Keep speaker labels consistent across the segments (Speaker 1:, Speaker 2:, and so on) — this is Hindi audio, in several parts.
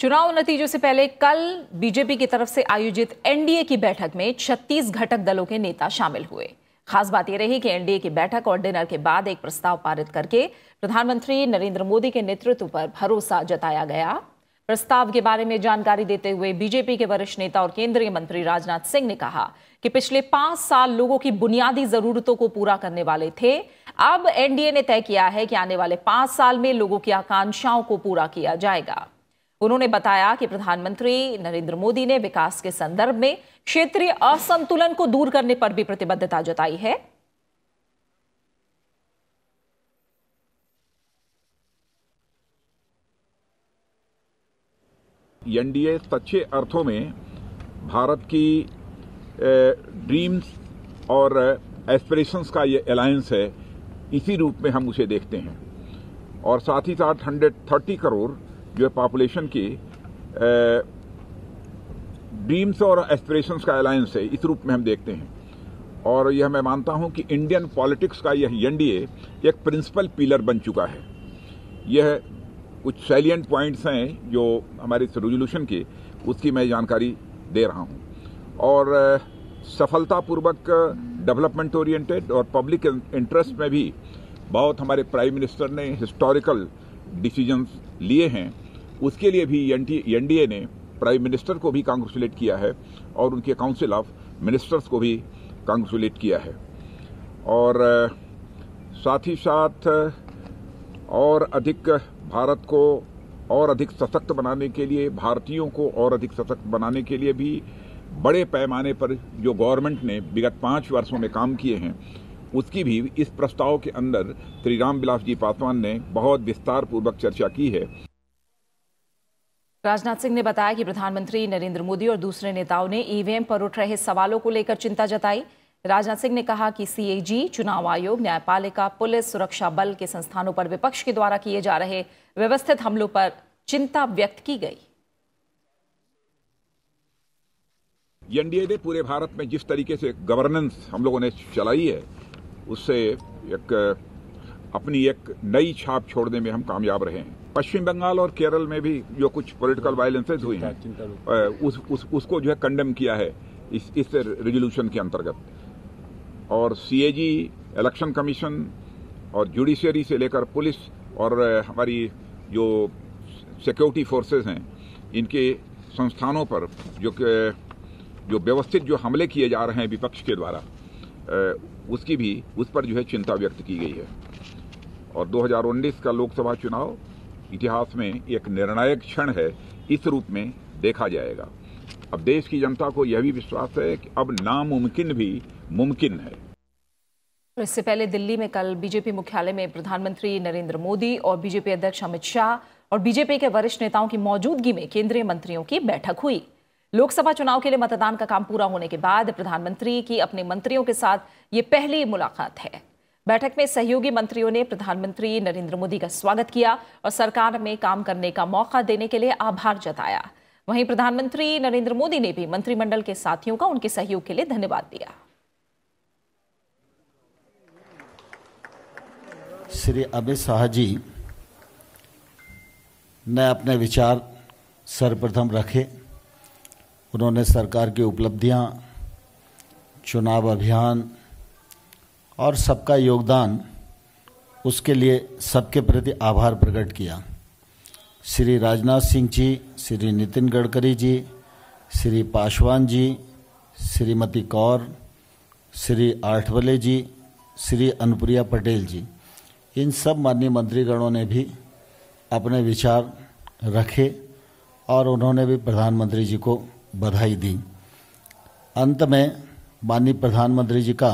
Speaker 1: चुनाव नतीजों से पहले कल बीजेपी की तरफ से आयोजित एनडीए की बैठक में 36 घटक दलों के नेता शामिल हुए खास बात यह रही कि एनडीए की बैठक और डिनर के बाद एक प्रस्ताव पारित करके प्रधानमंत्री नरेंद्र मोदी के नेतृत्व पर भरोसा जताया गया प्रस्ताव के बारे में जानकारी देते हुए बीजेपी के वरिष्ठ नेता और केंद्रीय मंत्री राजनाथ सिंह ने कहा कि पिछले पांच साल लोगों की बुनियादी जरूरतों को पूरा करने वाले थे अब एनडीए ने तय किया है कि आने वाले पांच साल में लोगों की आकांक्षाओं को पूरा किया जाएगा उन्होंने बताया कि प्रधानमंत्री नरेंद्र मोदी ने विकास के संदर्भ में क्षेत्रीय असंतुलन को दूर करने पर भी प्रतिबद्धता जताई है
Speaker 2: एनडीए सच्चे अर्थों में भारत की ड्रीम्स और एस्पिरेशंस का ये अलायंस है इसी रूप में हम उसे देखते हैं और साथ ही साथ 130 करोड़ जो है पॉपुलेशन की ड्रीम्स और एस्पिरेशंस का अलायंस है इस रूप में हम देखते हैं और यह मैं मानता हूं कि इंडियन पॉलिटिक्स का यह एन एक प्रिंसिपल पिलर बन चुका है यह कुछ सैलियंट पॉइंट्स हैं जो हमारे इस रेजोल्यूशन की उसकी मैं जानकारी दे रहा हूं और सफलतापूर्वक डेवलपमेंट ओरिएंटेड और पब्लिक इंटरेस्ट में भी बहुत हमारे प्राइम मिनिस्टर ने हिस्टोरिकल डिसीजंस लिए हैं उसके लिए भी एनडीए ने प्राइम मिनिस्टर को भी कांग्रेचुलेट किया है और उनके काउंसिल ऑफ मिनिस्टर्स को भी कांग्रेचुलेट किया है और साथ ही साथ और अधिक भारत को और अधिक सशक्त बनाने के लिए भारतीयों को और अधिक सशक्त बनाने के लिए भी बड़े पैमाने पर जो गवर्नमेंट ने विगत पाँच वर्षों में काम किए हैं उसकी भी इस प्रस्ताव के अंदर श्री राम विलास जी पासवान ने बहुत विस्तार पूर्वक चर्चा की है
Speaker 1: राजनाथ सिंह ने बताया कि प्रधानमंत्री नरेंद्र मोदी और दूसरे नेताओं ने ईवीएम पर उठ रहे सवालों को लेकर चिंता जताई राजनाथ सिंह ने कहा कि सीएजी, चुनाव आयोग न्यायपालिका पुलिस सुरक्षा बल के संस्थानों पर विपक्ष के द्वारा किए जा रहे व्यवस्थित हमलों पर चिंता व्यक्त की गई
Speaker 2: एनडीए ने पूरे भारत में जिस तरीके से गवर्नेंस हम लोगों ने चलाई है उससे एक अपनी एक नई छाप छोड़ने में हम कामयाब रहे हैं पश्चिम बंगाल और केरल में भी जो कुछ पॉलिटिकल वायलेंसेज हाँ। हुई हैं उस, उस, उसको जो है कंडेम किया है इस इस रेजोल्यूशन के अंतर्गत और सीएजी इलेक्शन कमीशन और जुडिशियरी से लेकर पुलिस और हमारी जो सिक्योरिटी फोर्सेस हैं इनके संस्थानों पर जो जो व्यवस्थित जो हमले किए जा रहे हैं विपक्ष के द्वारा उसकी भी उस पर जो है चिंता व्यक्त की गई है और 2019 का लोकसभा चुनाव इतिहास में एक निर्णायक क्षण है इस रूप में देखा जाएगा अब देश की जनता को यह भी विश्वास है कि अब नामुमकिन भी मुमकिन है
Speaker 1: इससे पहले दिल्ली में कल बीजेपी मुख्यालय में प्रधानमंत्री नरेंद्र मोदी और बीजेपी अध्यक्ष अमित शाह और बीजेपी के वरिष्ठ नेताओं की मौजूदगी में केंद्रीय मंत्रियों की बैठक हुई लोकसभा चुनाव के लिए मतदान का काम पूरा होने के बाद प्रधानमंत्री की अपने मंत्रियों के साथ ये पहली मुलाकात है बैठक में सहयोगी मंत्रियों ने प्रधानमंत्री नरेंद्र मोदी का स्वागत किया और सरकार में काम करने का मौका देने के लिए आभार जताया वहीं प्रधानमंत्री नरेंद्र मोदी ने भी मंत्रिमंडल के साथियों का उनके सहयोग के लिए धन्यवाद दिया
Speaker 3: श्री अमित शाह जी ने अपने विचार सर्वप्रथम रखे उन्होंने सरकार की उपलब्धियां चुनाव अभियान और सबका योगदान उसके लिए सबके प्रति आभार प्रकट किया श्री राजनाथ सिंह जी श्री नितिन गडकरी जी श्री पासवान जी श्रीमती कौर श्री आठवले जी श्री अनुप्रिया पटेल जी इन सब माननीय मंत्रीगणों ने भी अपने विचार रखे और उन्होंने भी प्रधानमंत्री जी को बधाई दी अंत में माननीय प्रधानमंत्री जी का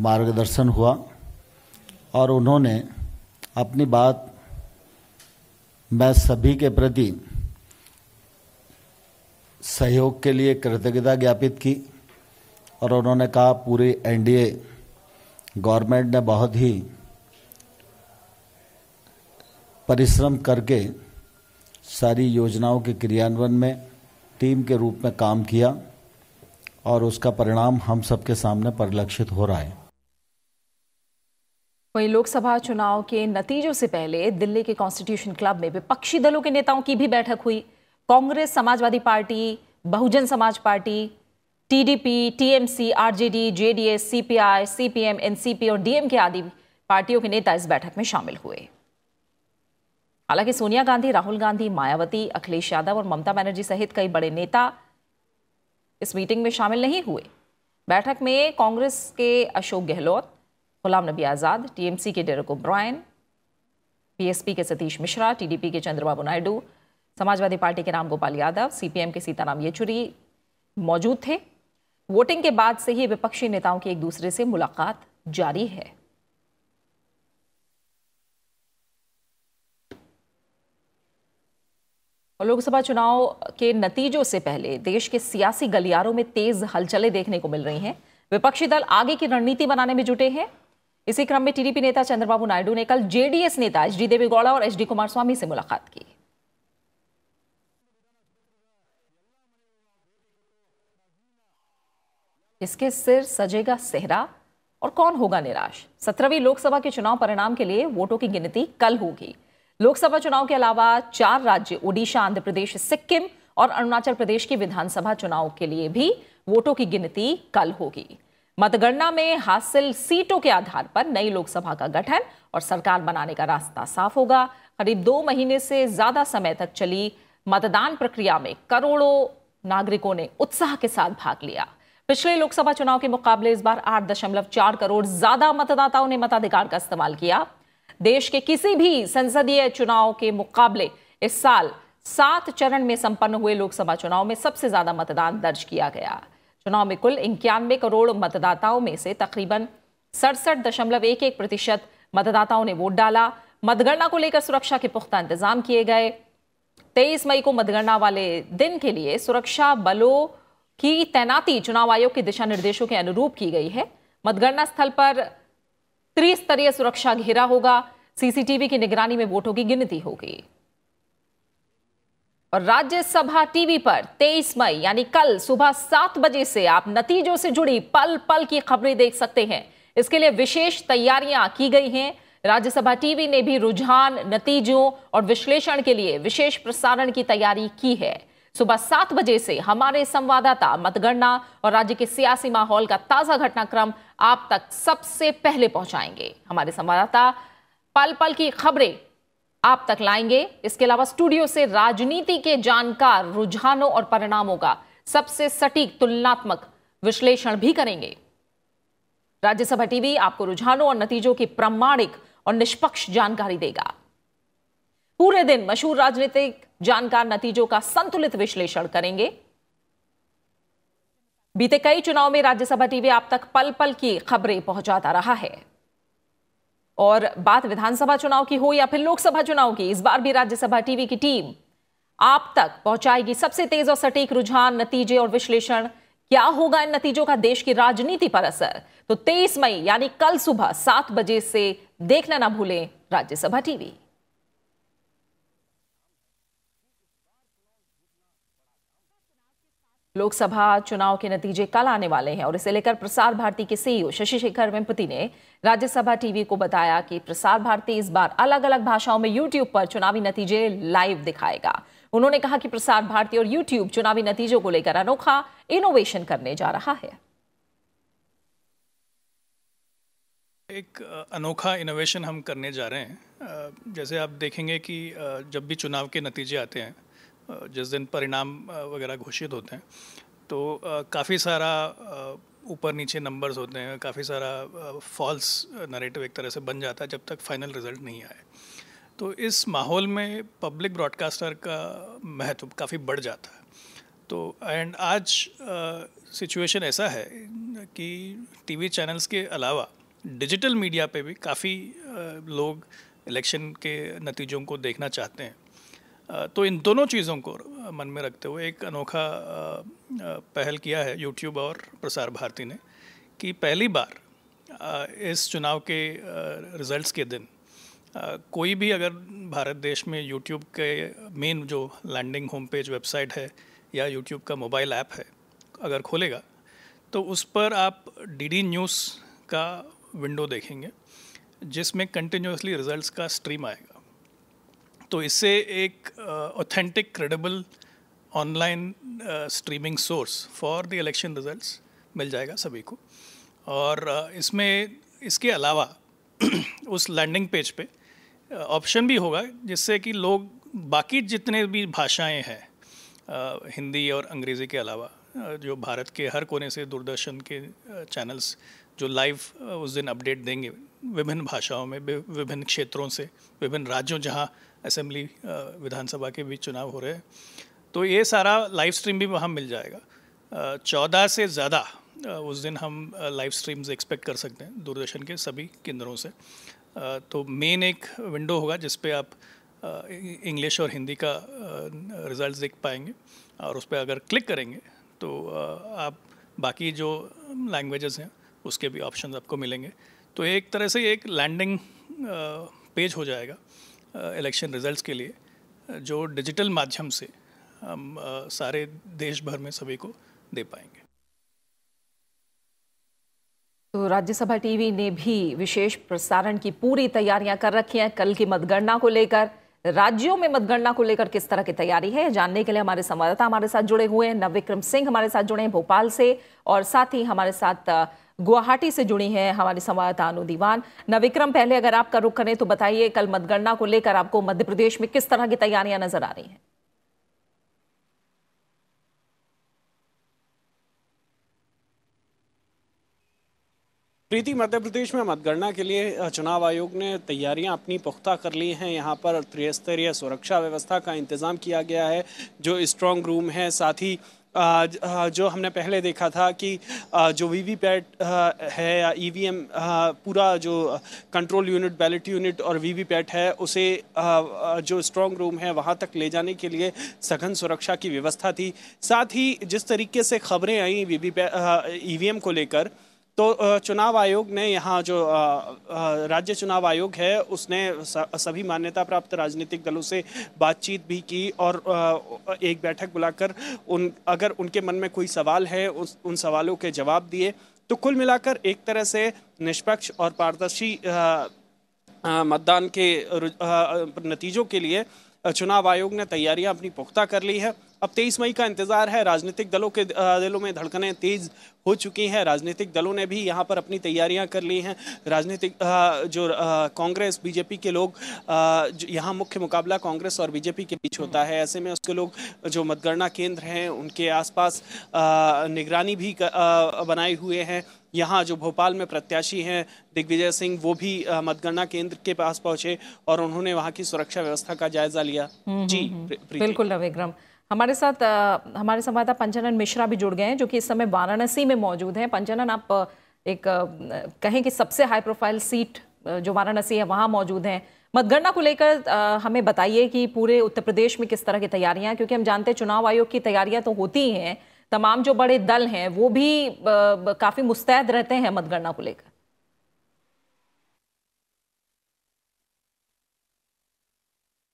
Speaker 3: मार्गदर्शन हुआ और उन्होंने अपनी बात मैं सभी के प्रति सहयोग के लिए कृतज्ञता ज्ञापित की और उन्होंने कहा पूरी एनडीए गवर्नमेंट ने बहुत ही परिश्रम करके सारी योजनाओं के क्रियान्वयन में टीम के रूप में काम किया और उसका परिणाम हम सबके सामने परिलक्षित हो रहा है
Speaker 1: वहीं लोकसभा चुनाव के नतीजों से पहले दिल्ली के कॉन्स्टिट्यूशन क्लब में विपक्षी दलों के नेताओं की भी बैठक हुई Congress Samajwadi party Bahujan Samaj party TDP, TMC, RJD, JDS, CPI, CPM, NCP और डीएमके आदि पार्टियों के नेता इस बैठक में शामिल हुए हालांकि सोनिया गांधी राहुल गांधी मायावती अखिलेश यादव और ममता बनर्जी सहित कई बड़े नेता इस मीटिंग में शामिल नहीं हुए बैठक में कांग्रेस के अशोक गहलोत गुलाम नबी आज़ाद टीएमसी के डेरक ओब्रायन पीएसपी के सतीश मिश्रा टीडीपी के चंद्रबाबू नायडू समाजवादी पार्टी के राम गोपाल यादव सीपीएम के सीताराम येचुरी मौजूद थे वोटिंग के बाद से ही विपक्षी नेताओं की एक दूसरे से मुलाकात जारी है और लोकसभा चुनाव के नतीजों से पहले देश के सियासी गलियारों में तेज हलचलें देखने को मिल रही हैं विपक्षी दल आगे की रणनीति बनाने में जुटे हैं इसी क्रम में टीडीपी नेता चंद्रबाबू नायडू ने कल जेडीएस नेता एच डी देवेगौड़ा और एच डी कुमार स्वामी से मुलाकात की इसके सिर सजेगा सेहरा और कौन होगा निराश सत्रहवीं लोकसभा के चुनाव परिणाम के लिए वोटों की गिनती कल होगी लोकसभा चुनाव के अलावा चार राज्य ओडिशा आंध्र प्रदेश सिक्किम और अरुणाचल प्रदेश की विधानसभा चुनाव के लिए भी वोटों की गिनती कल होगी मतगणना में हासिल सीटों के आधार पर नई लोकसभा का गठन और सरकार बनाने का रास्ता साफ होगा करीब दो महीने से ज्यादा समय तक चली मतदान प्रक्रिया में करोड़ों नागरिकों ने उत्साह के साथ भाग लिया पिछले लोकसभा चुनाव के मुकाबले इस बार आठ दशमलव चार करोड़ ज्यादा मतदाताओं ने मताधिकार का इस्तेमाल किया देश के किसी भी संसदीय चुनाव के मुकाबले इस साल सात चरण में संपन्न हुए लोकसभा चुनाव में सबसे ज्यादा मतदान दर्ज किया गया चुनाव में कुल इक्यानवे करोड़ मतदाताओं में से तकरीबन सड़सठ दशमलव एक एक प्रतिशत मतदाताओं ने वोट डाला मतगणना को लेकर सुरक्षा के पुख्ता इंतजाम किए गए तेईस मई को मतगणना वाले दिन के लिए सुरक्षा बलों की तैनाती चुनाव आयोग के दिशा निर्देशों के अनुरूप की गई है मतगणना स्थल पर त्रिस्तरीय सुरक्षा घेरा होगा सीसीटीवी की निगरानी में वोटों की गिनती होगी और राज्यसभा टीवी पर 23 मई यानी कल सुबह सात बजे से आप नतीजों से जुड़ी पल पल की खबरें देख सकते हैं इसके लिए विशेष तैयारियां की गई हैं राज्यसभा टीवी ने भी रुझान नतीजों और विश्लेषण के लिए विशेष प्रसारण की तैयारी की है सुबह सात बजे से हमारे संवाददाता मतगणना और राज्य के सियासी माहौल का ताजा घटनाक्रम आप तक सबसे पहले पहुंचाएंगे हमारे संवाददाता पल पल की खबरें आप तक लाएंगे इसके अलावा स्टूडियो से राजनीति के जानकार रुझानों और परिणामों का सबसे सटीक तुलनात्मक विश्लेषण भी करेंगे राज्यसभा टीवी आपको रुझानों और नतीजों की प्रमाणिक और निष्पक्ष जानकारी देगा पूरे दिन मशहूर राजनीतिक जानकार नतीजों का संतुलित विश्लेषण करेंगे बीते कई चुनाव में राज्यसभा टीवी आप तक पल पल की खबरें पहुंचाता रहा है और बात विधानसभा चुनाव की हो या फिर लोकसभा चुनाव की इस बार भी राज्यसभा टीवी की टीम आप तक पहुंचाएगी सबसे तेज और सटीक रुझान नतीजे और विश्लेषण क्या होगा इन नतीजों का देश की राजनीति पर असर तो 23 मई यानी कल सुबह सात बजे से देखना ना भूलें राज्यसभा टीवी लोकसभा चुनाव के नतीजे कल आने वाले हैं और इसे लेकर प्रसार भारती के सीईओ शशि शेखर वेम्पति ने राज्यसभा टीवी को बताया कि प्रसार भारती इस बार अलग अलग भाषाओं में यूट्यूब पर चुनावी नतीजे लाइव दिखाएगा उन्होंने कहा कि प्रसार भारती और यूट्यूब चुनावी नतीजों को लेकर अनोखा इनोवेशन करने जा रहा है
Speaker 4: एक अनोखा इनोवेशन हम करने जा रहे हैं जैसे आप देखेंगे कि जब भी चुनाव के नतीजे आते हैं जिस दिन परिणाम वगैरह घोषित होते हैं तो काफ़ी सारा ऊपर नीचे नंबर्स होते हैं काफ़ी सारा फॉल्स नरेटिव एक तरह से बन जाता है जब तक फाइनल रिजल्ट नहीं आए तो इस माहौल में पब्लिक ब्रॉडकास्टर का महत्व काफ़ी बढ़ जाता है तो एंड आज सिचुएशन uh, ऐसा है कि टीवी चैनल्स के अलावा डिजिटल मीडिया पे भी काफ़ी uh, लोग इलेक्शन के नतीजों को देखना चाहते हैं तो इन दोनों चीज़ों को मन में रखते हुए एक अनोखा पहल किया है यूट्यूब और प्रसार भारती ने कि पहली बार इस चुनाव के रिजल्ट्स के दिन कोई भी अगर भारत देश में यूट्यूब के मेन जो लैंडिंग होम पेज वेबसाइट है या यूट्यूब का मोबाइल ऐप है अगर खोलेगा तो उस पर आप डी डी न्यूज़ का विंडो देखेंगे जिसमें कंटिन्यूसली रिजल्ट्स का स्ट्रीम आएगा तो इससे एक authentic credible online streaming source for the election results मिल जाएगा सभी को और uh, इसमें इसके अलावा उस लैंडिंग पेज पे ऑप्शन uh, भी होगा जिससे कि लोग बाकी जितने भी भाषाएं हैं uh, हिंदी और अंग्रेज़ी के अलावा uh, जो भारत के हर कोने से दूरदर्शन के चैनल्स uh, जो लाइव uh, उस दिन अपडेट देंगे विभिन्न भाषाओं में विभिन्न क्षेत्रों से विभिन्न राज्यों जहाँ असेंबली विधानसभा के भी चुनाव हो रहे हैं तो ये सारा लाइव स्ट्रीम भी वहाँ मिल जाएगा चौदह से ज़्यादा उस दिन हम लाइव स्ट्रीम्स एक्सपेक्ट कर सकते हैं दूरदर्शन के सभी केंद्रों से तो मेन एक विंडो होगा जिस आप इंग्लिश और हिंदी का रिजल्ट्स देख पाएंगे और उस पर अगर क्लिक करेंगे तो आप बाकी जो लैंग्वेजेस हैं उसके भी ऑप्शन आपको मिलेंगे तो एक तरह से एक लैंडिंग पेज हो जाएगा इलेक्शन रिजल्ट्स के लिए जो डिजिटल माध्यम से हम सारे देश भर में सभी को दे पाएंगे
Speaker 1: तो राज्यसभा टीवी ने भी विशेष प्रसारण की पूरी तैयारियां कर रखी हैं कल की मतगणना को लेकर राज्यों में मतगणना को लेकर किस तरह की तैयारी है जानने के लिए हमारे संवाददाता हमारे साथ जुड़े हुए हैं नवविक्रम सिंह हमारे साथ जुड़े हैं भोपाल से और साथ ही हमारे साथ गुवाहाटी से जुड़ी हैं हमारे संवाददाता अनु दीवान नविक्रम पहले अगर आपका रुख करें तो बताइए कल मतगणना को लेकर आपको मध्य प्रदेश में किस तरह की तैयारियां नजर आ रही हैं
Speaker 5: प्रीति मध्य प्रदेश में मतगणना के लिए चुनाव आयोग ने तैयारियां अपनी पुख्ता कर ली हैं यहां पर त्रिस्तरीय सुरक्षा व्यवस्था का इंतज़ाम किया गया है जो स्ट्रांग रूम है साथ ही जो हमने पहले देखा था कि जो वी वी पैट है या ई वी एम पूरा जो कंट्रोल यूनिट बैलेट यूनिट और वी वी पैट है उसे जो स्ट्रॉन्ग रूम है वहाँ तक ले जाने के लिए सघन सुरक्षा की व्यवस्था थी साथ ही जिस तरीके से खबरें आई V V E V M को लेकर तो चुनाव आयोग ने यहाँ जो राज्य चुनाव आयोग है उसने सभी मान्यता प्राप्त राजनीतिक दलों से बातचीत भी की और एक बैठक बुलाकर उन अगर उनके मन में कोई सवाल है उस उन सवालों के जवाब दिए तो कुल मिलाकर एक तरह से निष्पक्ष और पारदर्शी मतदान के नतीजों के लिए चुनाव आयोग ने तैयारियां अपनी पुख्ता कर ली है अब तेईस मई का इंतजार है राजनीतिक दलों के दिलों में धड़कनें तेज हो चुकी हैं राजनीतिक दलों ने भी यहाँ पर अपनी तैयारियां कर ली हैं राजनीतिक जो कांग्रेस बीजेपी के लोग यहाँ मुख्य मुकाबला कांग्रेस और बीजेपी के बीच होता है ऐसे में उसके लोग जो मतगणना केंद्र हैं उनके आसपास निगरानी भी बनाए हुए हैं यहाँ जो भोपाल में प्रत्याशी हैं दिग्विजय सिंह वो भी मतगणना केंद्र के पास पहुंचे और उन्होंने वहाँ की सुरक्षा व्यवस्था का जायजा लिया हम्म, जी हम्म, हम्म। बिल्कुल
Speaker 1: रविक्रम हमारे साथ हमारे संवाददाता पंचानन मिश्रा भी जुड़ गए हैं जो कि इस समय वाराणसी में मौजूद हैं पंचानन आप एक कहें कि सबसे हाई प्रोफाइल सीट जो वाराणसी है वहाँ मौजूद हैं मतगणना को लेकर हमें बताइए कि पूरे उत्तर प्रदेश में किस तरह की तैयारियां हैं क्योंकि हम जानते हैं चुनाव आयोग की तैयारियां तो होती ही हैं तमाम जो बड़े दल हैं वो भी काफ़ी मुस्तैद रहते हैं मतगणना को लेकर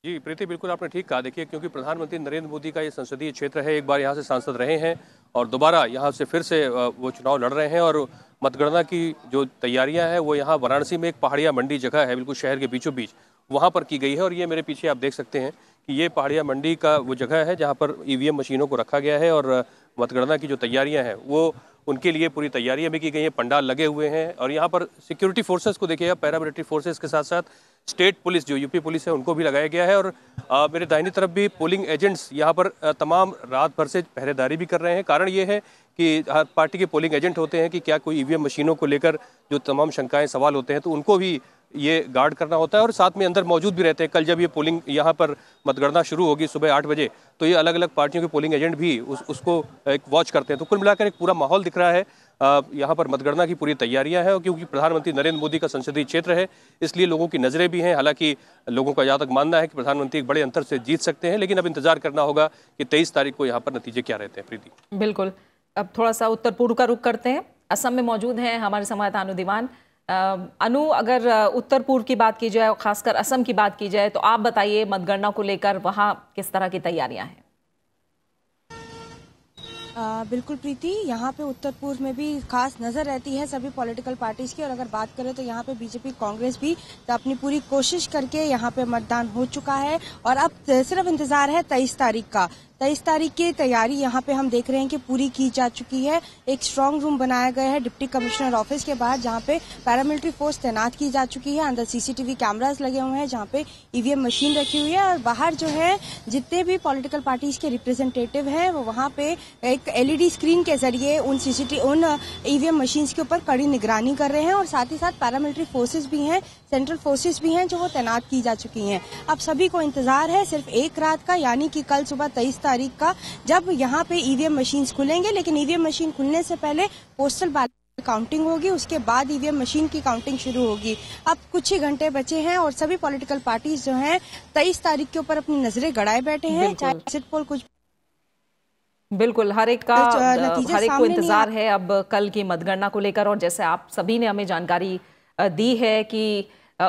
Speaker 6: जी प्रीति बिल्कुल आपने ठीक कहा देखिए क्योंकि प्रधानमंत्री नरेंद्र मोदी का ये संसदीय क्षेत्र है एक बार यहाँ से सांसद रहे हैं और दोबारा यहाँ से फिर से वो चुनाव लड़ रहे हैं और मतगणना की जो तैयारियां हैं वो यहाँ वाराणसी में एक पहाड़िया मंडी जगह है बिल्कुल शहर के बीचों बीच वहाँ पर की गई है और ये मेरे पीछे आप देख सकते हैं कि ये पहाड़िया मंडी का वो जगह है जहाँ पर ई मशीनों को रखा गया है और मतगणना की जो तैयारियाँ हैं वो उनके लिए पूरी तैयारियां भी की गई हैं पंडाल लगे हुए हैं और यहाँ पर सिक्योरिटी फोर्सेस को देखिएगा पैरामिलिट्री फोर्सेस के साथ साथ स्टेट पुलिस जो यूपी पुलिस है उनको भी लगाया गया है और आ, मेरे दाहिनी तरफ भी पोलिंग एजेंट्स यहाँ पर तमाम रात भर से पहरेदारी भी कर रहे हैं कारण ये है कि हर पार्टी के पोलिंग एजेंट होते हैं कि क्या कोई ई e मशीनों को लेकर जो तमाम शंकाएँ सवाल होते हैं तो उनको भी ये गार्ड करना होता है और साथ में अंदर मौजूद भी रहते हैं कल जब ये पोलिंग यहाँ पर मतगणना शुरू होगी सुबह आठ बजे तो ये अलग अलग पार्टियों के पोलिंग एजेंट भी उस उसको एक वॉच करते हैं तो कुल मिलाकर एक पूरा माहौल दिख रहा है यहाँ पर मतगणना की पूरी तैयारियां हैं और क्योंकि प्रधानमंत्री नरेंद्र मोदी का संसदीय क्षेत्र है इसलिए लोगों की नज़रें भी हैं हालांकि लोगों का यहाँ तक मानना है कि प्रधानमंत्री एक बड़े अंतर से जीत सकते हैं लेकिन अब इंतजार करना होगा कि तेईस तारीख को यहाँ पर नतीजे क्या रहते हैं
Speaker 1: प्रीति बिल्कुल अब थोड़ा सा उत्तर पूर्व का रुख करते हैं असम में मौजूद हैं हमारे संवाददाता अनुदीवान अनु अगर उत्तर पूर्व की बात की जाए और खासकर असम की बात की जाए तो आप बताइए मतगणना को लेकर वहाँ किस तरह की तैयारियां हैं
Speaker 7: आ, बिल्कुल प्रीति यहाँ पे उत्तर पूर्व में भी खास नजर रहती है सभी पॉलिटिकल पार्टीज की और अगर बात करें तो यहाँ पे बीजेपी कांग्रेस भी तो अपनी पूरी कोशिश करके यहाँ पे मतदान हो चुका है और अब सिर्फ इंतजार है तेईस तारीख का तेईस तारीख की तैयारी यहाँ पे हम देख रहे हैं कि पूरी की जा चुकी है एक स्ट्रांग रूम बनाया गया है डिप्टी कमिश्नर ऑफिस के बाहर जहाँ पे पैरामिलिट्री फोर्स तैनात की जा चुकी है अंदर सीसीटीवी कैमराज लगे हुए हैं जहाँ पे ईवीएम e मशीन रखी हुई है और बाहर जो है जितने भी पॉलिटिकल पार्टीज के रिप्रेजेंटेटिव है वो वहाँ पे एक एलईडी स्क्रीन e के जरिए उन सीसीटी उन ईवीएम e मशीन के ऊपर कड़ी निगरानी कर रहे हैं और साथ ही साथ पैरामिलिट्री फोर्सेज भी हैं सेंट्रल फोर्सेज भी हैं जो वो तैनात की जा चुकी हैं अब सभी को इंतजार है सिर्फ एक रात का यानी कि कल सुबह तेईस तारीख तारीख का जब यहाँ पे ईवीएम e मशीन खुलेंगे लेकिन ईवीएम e मशीन खुलने से पहले पोस्टल बैलेट काउंटिंग होगी उसके बाद ईवीएम e मशीन की काउंटिंग शुरू होगी अब कुछ ही घंटे बचे हैं और सभी पॉलिटिकल पार्टीज जो हैं तेईस तारीख के ऊपर अपनी नजरें गड़ाए बैठे हैं चाहे एग्जिट पोल कुछ
Speaker 1: बिल्कुल हर एक का तो, हर एक को इंतजार है अब कल की मतगणना को लेकर और जैसे आप सभी ने हमें जानकारी दी है कि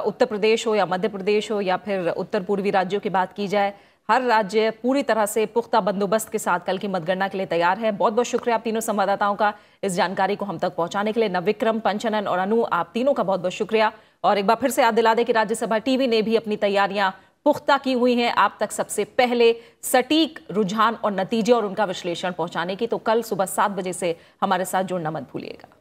Speaker 1: उत्तर प्रदेश हो या मध्य प्रदेश हो या फिर उत्तर पूर्वी राज्यों की बात की जाए हर राज्य पूरी तरह से पुख्ता बंदोबस्त के साथ कल की मतगणना के लिए तैयार है बहुत बहुत शुक्रिया आप तीनों संवाददाताओं का इस जानकारी को हम तक पहुंचाने के लिए नविक्रम पंचनन और अनु आप तीनों का बहुत बहुत शुक्रिया और एक बार फिर से याद दिला दें कि राज्यसभा टीवी ने भी अपनी तैयारियां पुख्ता की हुई हैं आप तक सबसे पहले सटीक रुझान और नतीजे और उनका विश्लेषण पहुंचाने की तो कल सुबह सात बजे से हमारे साथ जुड़ना मत भूलिएगा